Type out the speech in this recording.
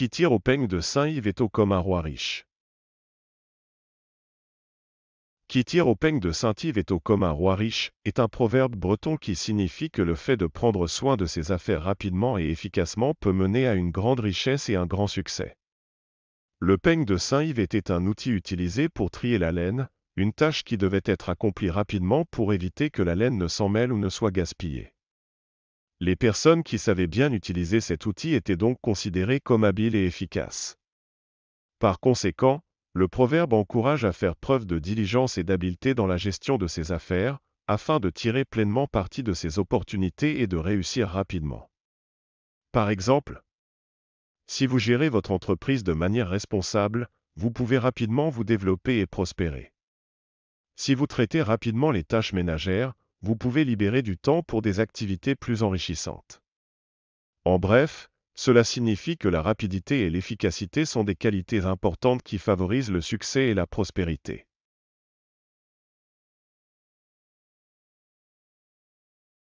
qui tire au peigne de Saint-Yves est comme un roi riche. Qui tire au peigne de Saint-Yves est au un roi riche est un proverbe breton qui signifie que le fait de prendre soin de ses affaires rapidement et efficacement peut mener à une grande richesse et un grand succès. Le peigne de Saint-Yves était un outil utilisé pour trier la laine, une tâche qui devait être accomplie rapidement pour éviter que la laine ne s'en mêle ou ne soit gaspillée. Les personnes qui savaient bien utiliser cet outil étaient donc considérées comme habiles et efficaces. Par conséquent, le proverbe encourage à faire preuve de diligence et d'habileté dans la gestion de ses affaires, afin de tirer pleinement parti de ses opportunités et de réussir rapidement. Par exemple, si vous gérez votre entreprise de manière responsable, vous pouvez rapidement vous développer et prospérer. Si vous traitez rapidement les tâches ménagères, vous pouvez libérer du temps pour des activités plus enrichissantes. En bref, cela signifie que la rapidité et l'efficacité sont des qualités importantes qui favorisent le succès et la prospérité.